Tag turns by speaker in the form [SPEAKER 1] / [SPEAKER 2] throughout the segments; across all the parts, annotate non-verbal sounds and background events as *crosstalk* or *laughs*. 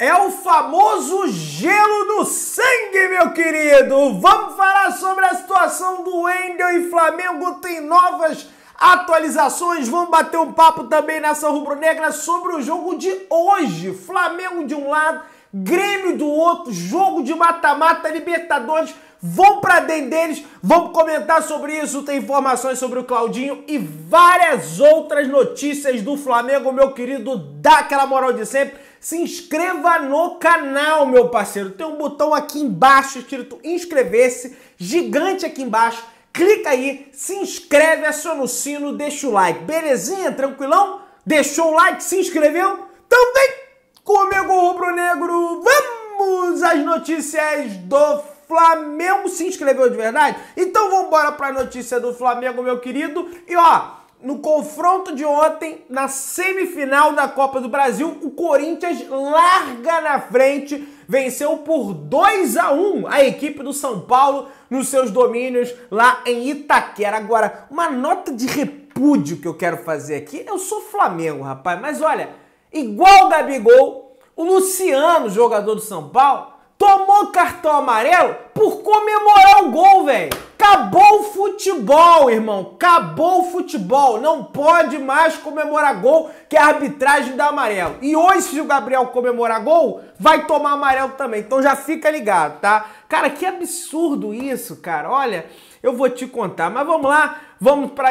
[SPEAKER 1] É o famoso gelo do sangue, meu querido! Vamos falar sobre a situação do Wendel e Flamengo tem novas atualizações. Vamos bater um papo também nessa rubro-negra sobre o jogo de hoje. Flamengo de um lado, Grêmio do outro, jogo de mata-mata, Libertadores. Vão para dentro deles, vamos comentar sobre isso. Tem informações sobre o Claudinho e várias outras notícias do Flamengo, meu querido. Dá aquela moral de sempre se inscreva no canal, meu parceiro. Tem um botão aqui embaixo escrito inscrever-se, gigante aqui embaixo. Clica aí, se inscreve, aciona o sino, deixa o like. Belezinha? Tranquilão? Deixou o like, se inscreveu? Também então comigo, rubro-negro. Vamos às notícias do Flamengo. Se inscreveu de verdade? Então vamos embora para a notícia do Flamengo, meu querido. E ó, no confronto de ontem, na semifinal da Copa do Brasil, o Corinthians larga na frente, venceu por 2 a 1 a equipe do São Paulo nos seus domínios lá em Itaquera. Agora, uma nota de repúdio que eu quero fazer aqui. Eu sou Flamengo, rapaz, mas olha, igual o Gabigol, o Luciano, jogador do São Paulo, tomou cartão amarelo por comemorar o gol, velho. Acabou o futebol, irmão. Acabou o futebol. Não pode mais comemorar gol, que a é arbitragem dá amarelo. E hoje, se o Gabriel comemorar gol, vai tomar amarelo também. Então já fica ligado, tá? Cara, que absurdo isso, cara. Olha, eu vou te contar. Mas vamos lá, vamos para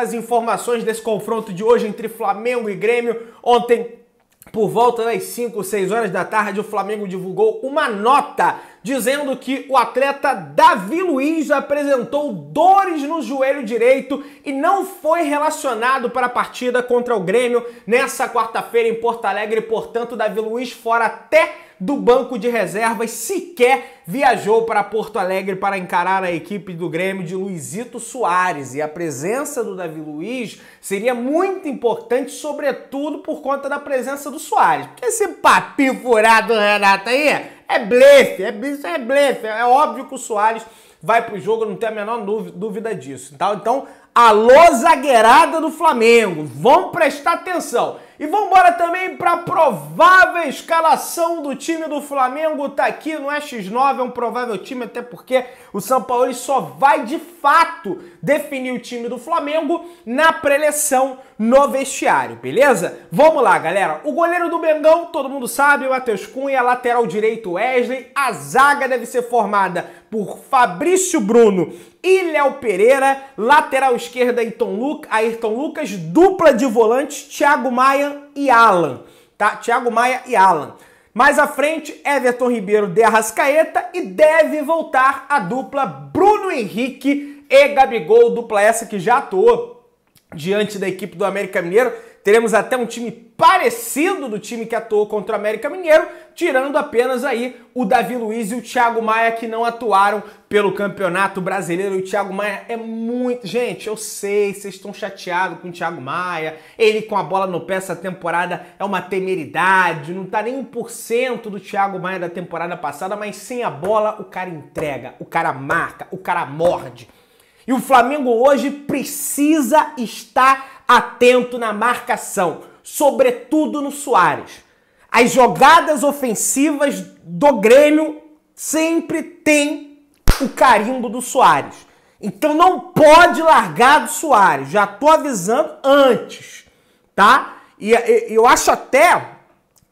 [SPEAKER 1] as informações desse confronto de hoje entre Flamengo e Grêmio. Ontem, por volta das 5, 6 horas da tarde, o Flamengo divulgou uma nota dizendo que o atleta Davi Luiz apresentou dores no joelho direito e não foi relacionado para a partida contra o Grêmio nessa quarta-feira em Porto Alegre. Portanto, Davi Luiz fora até do banco de reservas sequer viajou para Porto Alegre para encarar a equipe do Grêmio de Luizito Soares. E a presença do Davi Luiz seria muito importante, sobretudo por conta da presença do Soares. Porque esse papinho furado Renato aí é blefe, é blefe, é blefe. É óbvio que o Soares vai pro jogo, não tem a menor dúvida disso. Então, então alô zagueirada do Flamengo, vão prestar atenção. E vamos embora também para a provável escalação do time do Flamengo. Tá aqui, não é X9, é um provável time, até porque o São Paulo só vai de fato definir o time do Flamengo na preleção no vestiário, beleza? Vamos lá, galera. O goleiro do Bengão todo mundo sabe, o Matheus Cunha, lateral direito Wesley. A zaga deve ser formada por Fabrício Bruno e Léo Pereira, lateral esquerda Ayrton, Luca, Ayrton Lucas, dupla de volantes Thiago Maia e Alan, tá? Thiago Maia e Alan. Mais à frente, Everton Ribeiro de Arrascaeta e deve voltar a dupla Bruno Henrique e Gabigol, dupla essa que já atuou diante da equipe do América Mineiro Teremos até um time parecido do time que atuou contra o América Mineiro, tirando apenas aí o Davi Luiz e o Thiago Maia que não atuaram pelo Campeonato Brasileiro. o Thiago Maia é muito, gente, eu sei, vocês estão chateados com o Thiago Maia. Ele com a bola no pé essa temporada é uma temeridade, não tá nem 1% do Thiago Maia da temporada passada, mas sem a bola o cara entrega, o cara marca, o cara morde. E o Flamengo hoje precisa estar atento na marcação, sobretudo no Soares. As jogadas ofensivas do Grêmio sempre tem o carimbo do Soares. Então não pode largar do Soares. Já tô avisando antes, tá? E eu acho até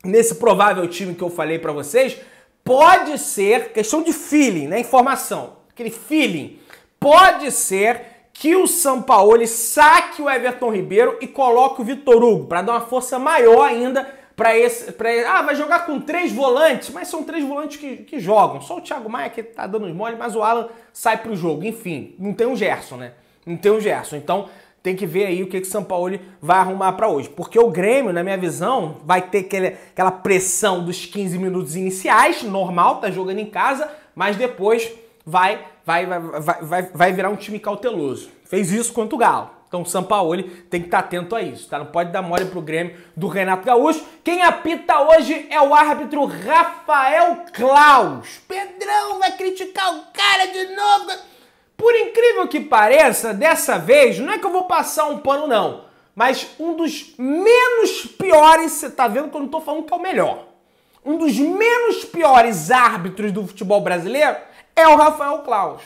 [SPEAKER 1] nesse provável time que eu falei para vocês, pode ser questão de feeling, né? Informação, aquele feeling. Pode ser que o Sampaoli saque o Everton Ribeiro e coloque o Vitor Hugo, para dar uma força maior ainda para esse. Pra, ah, vai jogar com três volantes, mas são três volantes que, que jogam. Só o Thiago Maia que tá dando os mole, mas o Alan sai pro jogo. Enfim, não tem um Gerson, né? Não tem um Gerson. Então tem que ver aí o que o São Paulo vai arrumar para hoje. Porque o Grêmio, na minha visão, vai ter aquele, aquela pressão dos 15 minutos iniciais, normal, tá jogando em casa, mas depois vai vai, vai, vai, vai, virar um time cauteloso. Fez isso contra o Galo. Então o Sampaoli tem que estar tá atento a isso, tá? Não pode dar mole pro Grêmio do Renato Gaúcho. Quem apita hoje é o árbitro Rafael Klaus. Pedrão vai criticar o cara de novo. Por incrível que pareça, dessa vez não é que eu vou passar um pano, não. Mas um dos menos piores, você tá vendo que eu não tô falando que é o melhor um dos menos piores árbitros do futebol brasileiro é o Rafael Claus.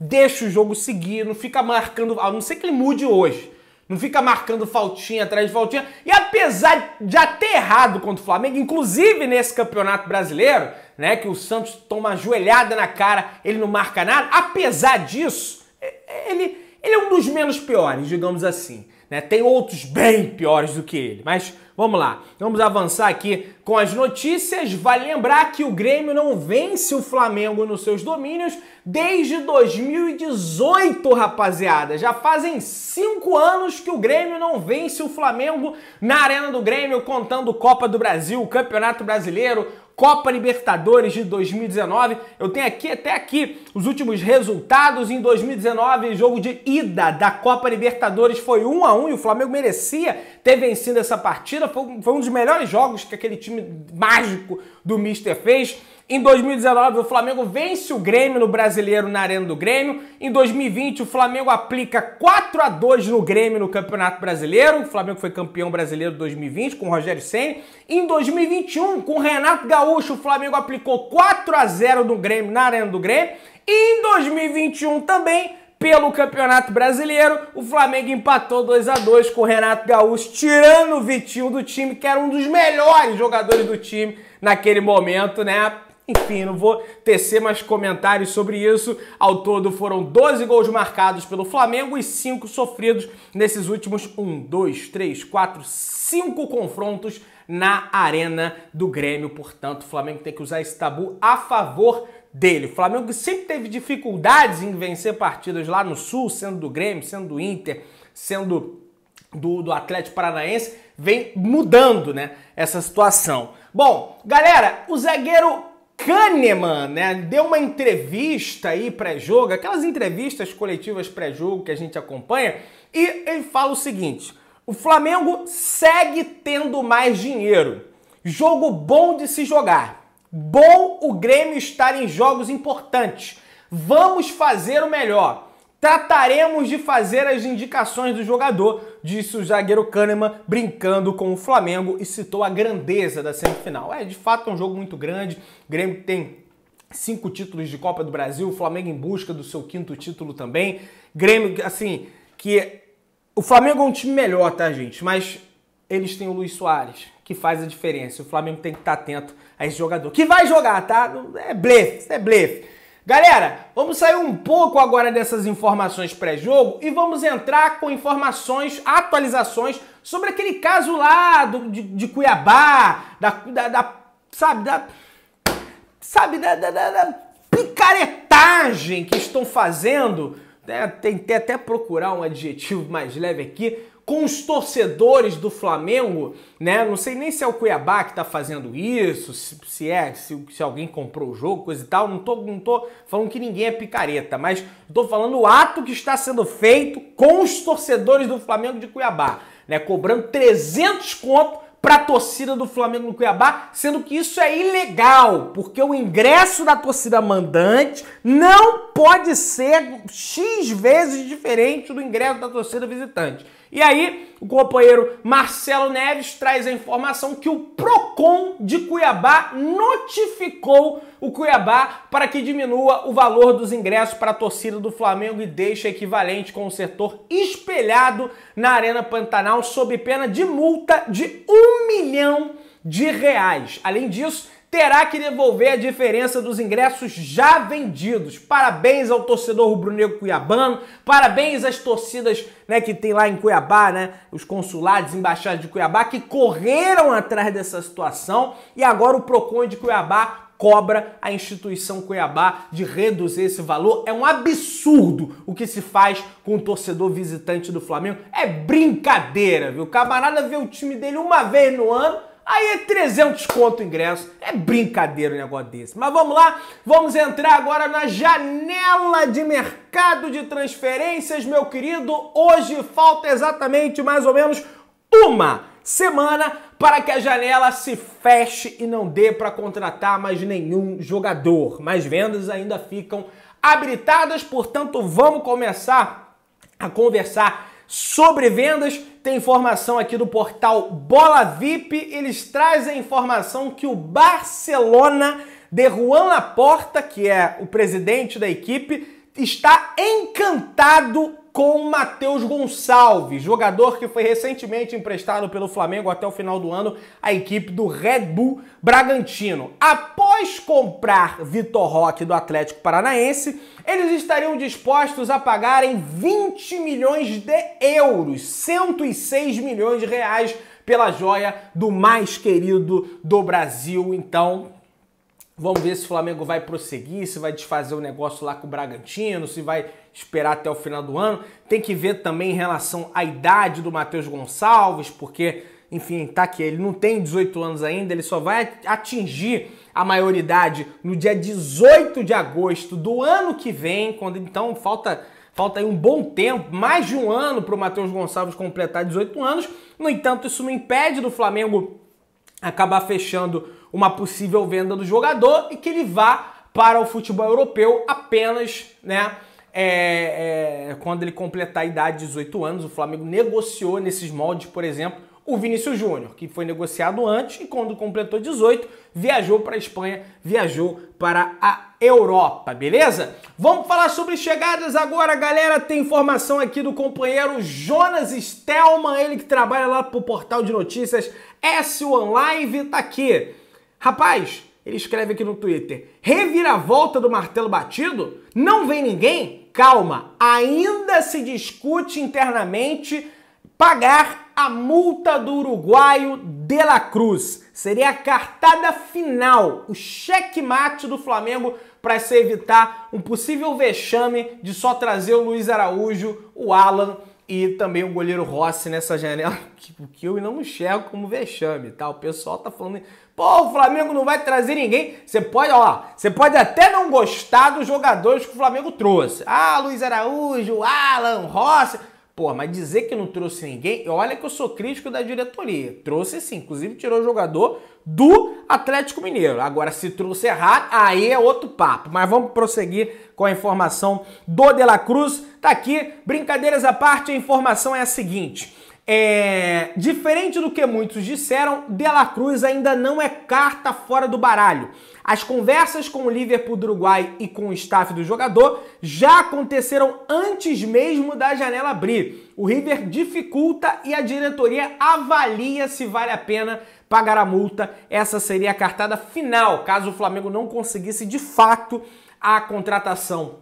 [SPEAKER 1] Deixa o jogo seguir, não fica marcando, a não ser que ele mude hoje. Não fica marcando faltinha atrás de faltinha. E apesar de já ter errado contra o Flamengo, inclusive nesse campeonato brasileiro, né? Que o Santos toma ajoelhada na cara, ele não marca nada. Apesar disso, é, é, ele, ele é um dos menos piores, digamos assim. Né? Tem outros bem piores do que ele, mas Vamos lá, vamos avançar aqui com as notícias. Vale lembrar que o Grêmio não vence o Flamengo nos seus domínios desde 2018, rapaziada. Já fazem cinco anos que o Grêmio não vence o Flamengo na Arena do Grêmio, contando Copa do Brasil, Campeonato Brasileiro, Copa Libertadores de 2019. Eu tenho aqui até aqui os últimos resultados em 2019, jogo de ida da Copa Libertadores foi 1 a 1 e o Flamengo merecia ter vencido essa partida. Foi, um dos melhores jogos que aquele time mágico do Mister fez. Em 2019, o Flamengo vence o Grêmio no Brasileiro na Arena do Grêmio. Em 2020, o Flamengo aplica 4 a 2 no Grêmio no Campeonato Brasileiro. O Flamengo foi campeão brasileiro 2020 com o Rogério Ceni. Em 2021, com o Renato Gaúcho, o Flamengo aplicou 4 a 0 no Grêmio na Arena do Grêmio. E em 2021 também pelo Campeonato Brasileiro. O Flamengo empatou 2 a 2 com o Renato Gaúcho, tirando o Vitinho do time, que era um dos melhores jogadores do time naquele momento, né? Enfim, não vou tecer mais comentários sobre isso. Ao todo foram 12 gols marcados pelo Flamengo e 5 sofridos nesses últimos 1, 2, 3, 4, 5 confrontos na arena do Grêmio. Portanto, o Flamengo tem que usar esse tabu a favor dele. O Flamengo sempre teve dificuldades em vencer partidas lá no Sul, sendo do Grêmio, sendo do Inter, sendo do, do Atlético Paranaense, vem mudando né, essa situação. Bom, galera, o zagueiro Kahneman, né, deu uma entrevista aí pré-jogo, aquelas entrevistas coletivas pré-jogo que a gente acompanha, e ele fala o seguinte: o Flamengo segue tendo mais dinheiro. Jogo bom de se jogar. Bom o Grêmio estar em jogos importantes. Vamos fazer o melhor. Trataremos de fazer as indicações do jogador, disse o zagueiro Kahneman, brincando com o Flamengo e citou a grandeza da semifinal. É, de fato, é um jogo muito grande. O Grêmio tem cinco títulos de Copa do Brasil, o Flamengo em busca do seu quinto título também. Grêmio, assim, que. O Flamengo é um time melhor, tá, gente? Mas eles têm o Luiz Soares, que faz a diferença. O Flamengo tem que estar tá atento a esse jogador. Que vai jogar, tá? É blefe, é blefe. Galera, vamos sair um pouco agora dessas informações pré-jogo e vamos entrar com informações, atualizações sobre aquele caso lá do, de, de Cuiabá, da, da, da, sabe, da, sabe, da, da, da picaretagem que estão fazendo. Né? Tentei até procurar um adjetivo mais leve aqui, com os torcedores do Flamengo, né? Não sei nem se é o Cuiabá que está fazendo isso, se, se é, se, se, alguém comprou o jogo, coisa e tal. Não tô, não tô falando que ninguém é picareta, mas tô falando o ato que está sendo feito com os torcedores do Flamengo de Cuiabá, né? Cobrando 300 conto para a torcida do Flamengo no Cuiabá, sendo que isso é ilegal, porque o ingresso da torcida mandante não pode ser X vezes diferente do ingresso da torcida visitante. E aí, o companheiro Marcelo Neves traz a informação que o Procon de Cuiabá notificou o Cuiabá para que diminua o valor dos ingressos para a torcida do Flamengo e deixe equivalente com o setor espelhado na Arena Pantanal sob pena de multa de um milhão de reais. Além disso, terá que devolver a diferença dos ingressos já vendidos. Parabéns ao torcedor rubro-negro cuiabano, parabéns às torcidas né, que tem lá em Cuiabá, né, os consulados, embaixados de Cuiabá, que correram atrás dessa situação e agora o PROCON de Cuiabá cobra a instituição Cuiabá de reduzir esse valor. É um absurdo o que se faz com o torcedor visitante do Flamengo. É brincadeira, viu? O camarada vê o time dele uma vez no ano Aí é 300 conto ingresso. É brincadeira um negócio desse. Mas vamos lá, vamos entrar agora na janela de mercado de transferências, meu querido. Hoje falta exatamente mais ou menos uma semana para que a janela se feche e não dê para contratar mais nenhum jogador. Mas vendas ainda ficam habilitadas, portanto, vamos começar a conversar sobre vendas, tem informação aqui do portal Bola VIP. Eles trazem a informação que o Barcelona de Juan Laporta, que é o presidente da equipe, está encantado com Matheus Gonçalves, jogador que foi recentemente emprestado pelo Flamengo até o final do ano à equipe do Red Bull Bragantino. Após comprar Vitor Roque do Atlético Paranaense, eles estariam dispostos a pagarem 20 milhões de euros, 106 milhões de reais pela joia do mais querido do Brasil. Então, vamos ver se o Flamengo vai prosseguir, se vai desfazer o negócio lá com o Bragantino, se vai esperar até o final do ano. Tem que ver também em relação à idade do Matheus Gonçalves, porque, enfim, tá aqui, ele não tem 18 anos ainda, ele só vai atingir a maioridade no dia 18 de agosto do ano que vem, quando então falta Falta aí um bom tempo, mais de um ano para o Matheus Gonçalves completar 18 anos. No entanto, isso não impede do Flamengo acabar fechando uma possível venda do jogador e que ele vá para o futebol europeu apenas, né? é, é, quando ele completar a idade de 18 anos, o Flamengo negociou nesses moldes, por exemplo, o Vinícius Júnior, que foi negociado antes e quando completou 18, viajou para a Espanha, viajou para a Europa, beleza? Vamos falar sobre chegadas agora, galera. Tem informação aqui do companheiro Jonas Stelman, ele que trabalha lá para o portal de notícias S1 Live, tá aqui. Rapaz, ele escreve aqui no Twitter: reviravolta do martelo batido? Não vem ninguém? Calma, ainda se discute internamente pagar a multa do uruguaio De La Cruz. Seria a cartada final, o checkmate do Flamengo para se evitar um possível vexame de só trazer o Luiz Araújo, o Alan e também o goleiro Rossi nessa janela, *laughs* que, que eu não enxergo como vexame, tá? O pessoal tá falando, pô, o Flamengo não vai trazer ninguém. Você pode, ó, você pode até não gostar dos jogadores que o Flamengo trouxe. Ah, Luiz Araújo, Alan, Rossi. Pô, mas dizer que não trouxe ninguém, olha que eu sou crítico da diretoria. Trouxe sim, inclusive tirou o jogador do Atlético Mineiro. Agora, se trouxe errado, aí é outro papo. Mas vamos prosseguir com a informação do De La Cruz. Tá aqui, brincadeiras à parte, a informação é a seguinte. É, diferente do que muitos disseram, De La Cruz ainda não é carta fora do baralho. As conversas com o Liverpool do Uruguai e com o staff do jogador já aconteceram antes mesmo da janela abrir. O River dificulta e a diretoria avalia se vale a pena pagar a multa. Essa seria a cartada final, caso o Flamengo não conseguisse de fato a contratação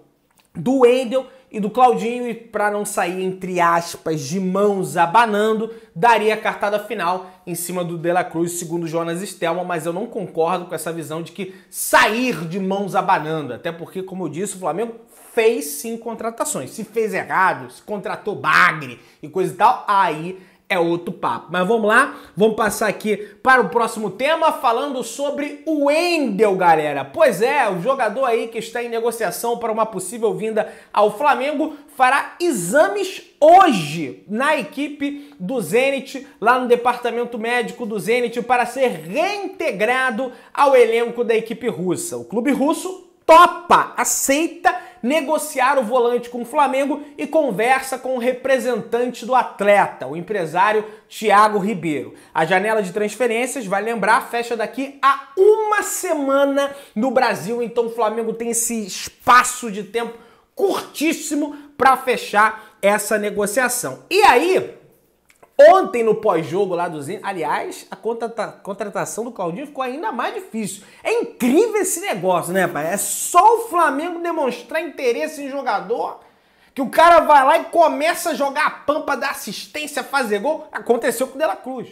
[SPEAKER 1] do Wendel e do Claudinho, e para não sair, entre aspas, de mãos abanando, daria a cartada final em cima do De La Cruz, segundo Jonas Stelman, mas eu não concordo com essa visão de que sair de mãos abanando, até porque, como eu disse, o Flamengo fez sim contratações. Se fez errado, se contratou bagre e coisa e tal, aí é outro papo. Mas vamos lá, vamos passar aqui para o próximo tema falando sobre o Wendel, galera. Pois é, o jogador aí que está em negociação para uma possível vinda ao Flamengo fará exames hoje na equipe do Zenit, lá no departamento médico do Zenit, para ser reintegrado ao elenco da equipe russa. O clube russo topa, aceita negociar o volante com o Flamengo e conversa com o representante do atleta, o empresário Thiago Ribeiro. A janela de transferências, vai lembrar, fecha daqui a uma semana no Brasil, então o Flamengo tem esse espaço de tempo curtíssimo para fechar essa negociação. E aí, Ontem no pós-jogo lá do Zen, aliás, a contratação do Claudinho ficou ainda mais difícil. É incrível esse negócio, né, pai? É só o Flamengo demonstrar interesse em jogador que o cara vai lá e começa a jogar a pampa, dar assistência, fazer gol. Aconteceu com o Dela Cruz,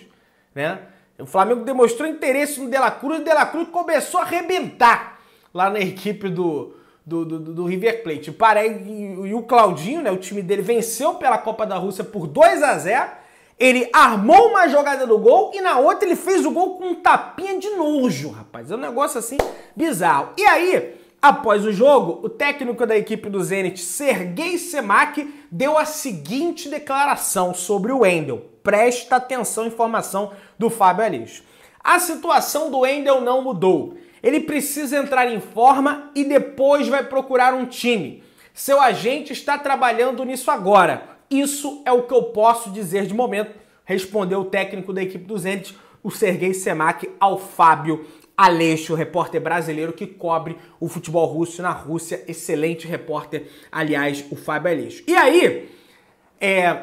[SPEAKER 1] né? O Flamengo demonstrou interesse no Dela Cruz e o Dela Cruz começou a arrebentar lá na equipe do, do, do, do River Plate. E, e, e o Claudinho, né, o time dele, venceu pela Copa da Rússia por 2 a 0 ele armou uma jogada do gol e na outra ele fez o gol com um tapinha de nojo, rapaz. É um negócio assim bizarro. E aí, após o jogo, o técnico da equipe do Zenit, Sergei Semak, deu a seguinte declaração sobre o Wendel. Presta atenção à informação do Fábio Alixo. A situação do Wendel não mudou. Ele precisa entrar em forma e depois vai procurar um time. Seu agente está trabalhando nisso agora. Isso é o que eu posso dizer de momento, respondeu o técnico da equipe do Zenit, o Sergei Semak, ao Fábio Aleixo, repórter brasileiro que cobre o futebol russo na Rússia. Excelente repórter, aliás, o Fábio Aleixo. E aí, é,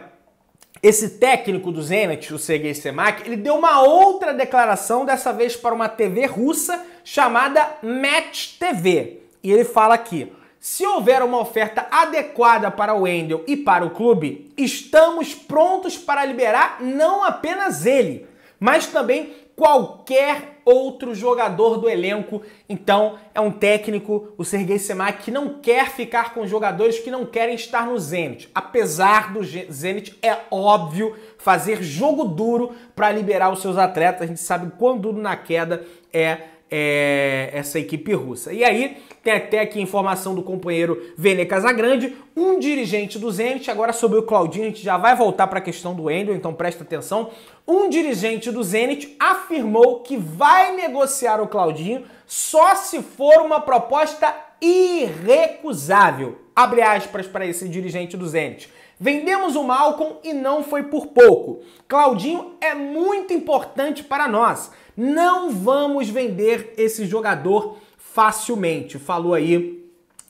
[SPEAKER 1] esse técnico do Zenit, o Sergei Semak, ele deu uma outra declaração, dessa vez para uma TV russa chamada Match TV. E ele fala aqui: se houver uma oferta adequada para o Wendel e para o clube, estamos prontos para liberar não apenas ele, mas também qualquer outro jogador do elenco. Então, é um técnico, o Sergei Semak, que não quer ficar com jogadores que não querem estar no Zenit. Apesar do Zenit, é óbvio, fazer jogo duro para liberar os seus atletas. A gente sabe quão duro na queda é é, essa equipe russa. E aí, tem até aqui informação do companheiro Vene Casagrande, um dirigente do Zenit, agora sobre o Claudinho, a gente já vai voltar para a questão do Endel, então presta atenção. Um dirigente do Zenit afirmou que vai negociar o Claudinho só se for uma proposta irrecusável. Abre aspas para esse dirigente do Zenit. Vendemos o Malcolm e não foi por pouco. Claudinho é muito importante para nós. Não vamos vender esse jogador facilmente, falou aí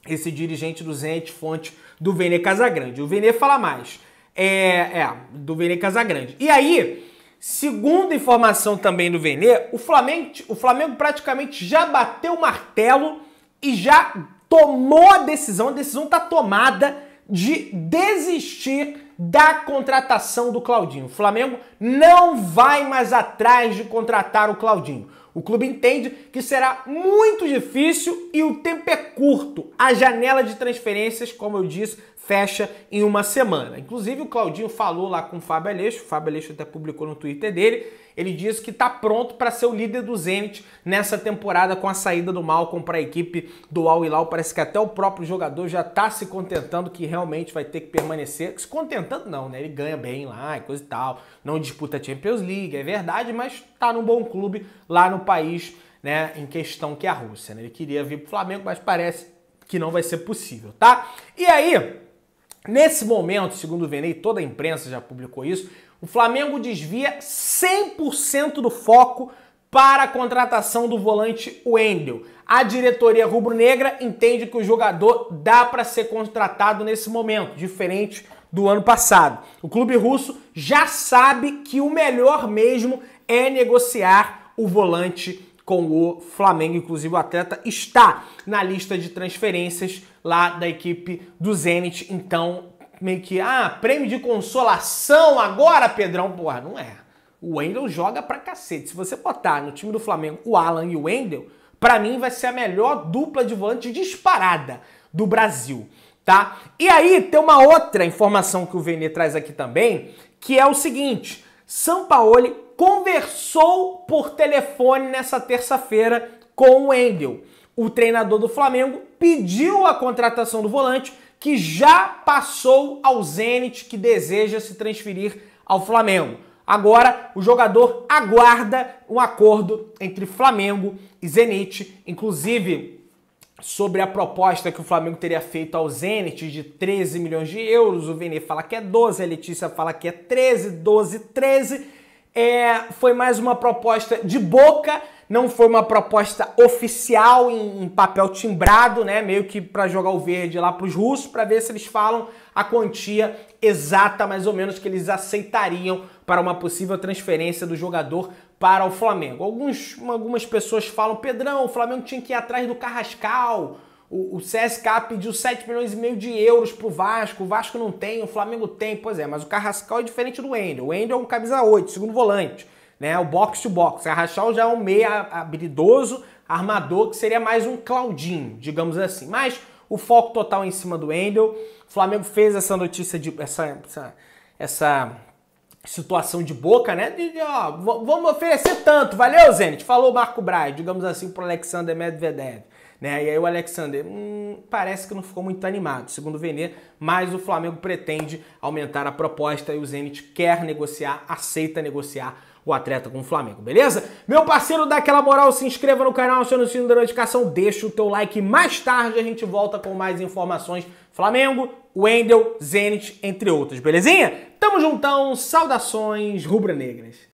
[SPEAKER 1] esse dirigente do Zenit, fonte do Vene Casagrande. O Vene fala mais. É, é do Vene Casagrande. E aí, segundo informação também do Vene, o Flamengo, o Flamengo praticamente já bateu o martelo e já tomou a decisão, a decisão está tomada de desistir da contratação do Claudinho. O Flamengo não vai mais atrás de contratar o Claudinho. O clube entende que será muito difícil e o tempo é curto. A janela de transferências, como eu disse, fecha em uma semana. Inclusive, o Claudinho falou lá com o Fábio Aleixo, o Fábio Aleixo até publicou no Twitter dele, ele diz que está pronto para ser o líder do Zenit nessa temporada com a saída do malcom para a equipe do Al Hilal. Parece que até o próprio jogador já está se contentando que realmente vai ter que permanecer. Se contentando não, né? Ele ganha bem lá e coisa e tal. Não disputa a Champions League, é verdade, mas está num bom clube lá no país, né? Em questão que é a Rússia. Né? Ele queria vir para o Flamengo, mas parece que não vai ser possível, tá? E aí, nesse momento, segundo o Venei, toda a imprensa já publicou isso, o Flamengo desvia 100% do foco para a contratação do volante Wendel. A diretoria rubro-negra entende que o jogador dá para ser contratado nesse momento, diferente do ano passado. O clube russo já sabe que o melhor mesmo é negociar o volante com o Flamengo, inclusive o atleta está na lista de transferências lá da equipe do Zenit, então meio que, ah, prêmio de consolação agora, Pedrão. Porra, não é. O Wendel joga pra cacete. Se você botar no time do Flamengo o Alan e o Wendel, pra mim vai ser a melhor dupla de volante disparada do Brasil, tá? E aí tem uma outra informação que o Vene traz aqui também, que é o seguinte: São Paulo conversou por telefone nessa terça-feira com o Wendel. O treinador do Flamengo pediu a contratação do volante que já passou ao Zenit que deseja se transferir ao Flamengo. Agora, o jogador aguarda um acordo entre Flamengo e Zenit, inclusive sobre a proposta que o Flamengo teria feito ao Zenit de 13 milhões de euros. O Vene fala que é 12, a Letícia fala que é 13, 12, 13. É, foi mais uma proposta de boca não foi uma proposta oficial em, em papel timbrado, né? Meio que para jogar o verde lá para os russos, para ver se eles falam a quantia exata, mais ou menos, que eles aceitariam para uma possível transferência do jogador para o Flamengo. Alguns, algumas pessoas falam, Pedrão, o Flamengo tinha que ir atrás do Carrascal. O, o CSK pediu 7 milhões e meio de euros para o Vasco, o Vasco não tem, o Flamengo tem. Pois é, mas o Carrascal é diferente do ender O ender é um camisa 8, segundo volante né? O box to box. Arrachal já é um meia habilidoso, armador, que seria mais um Claudinho, digamos assim. Mas o foco total em cima do Endel. O Flamengo fez essa notícia de essa essa, essa situação de boca, né? De, de, ó, vamos oferecer tanto. Valeu, Zenit. Falou Marco Braz, digamos assim, o Alexander Medvedev. Né? E aí o Alexander hum, parece que não ficou muito animado, segundo o Vene, mas o Flamengo pretende aumentar a proposta e o Zenit quer negociar, aceita negociar o atleta com o Flamengo, beleza? Meu parceiro, dá aquela moral, se inscreva no canal, aciona o sino da notificação, deixa o teu like. Mais tarde a gente volta com mais informações. Flamengo, Wendel, Zenit, entre outros, belezinha? Tamo juntão, saudações rubro-negras.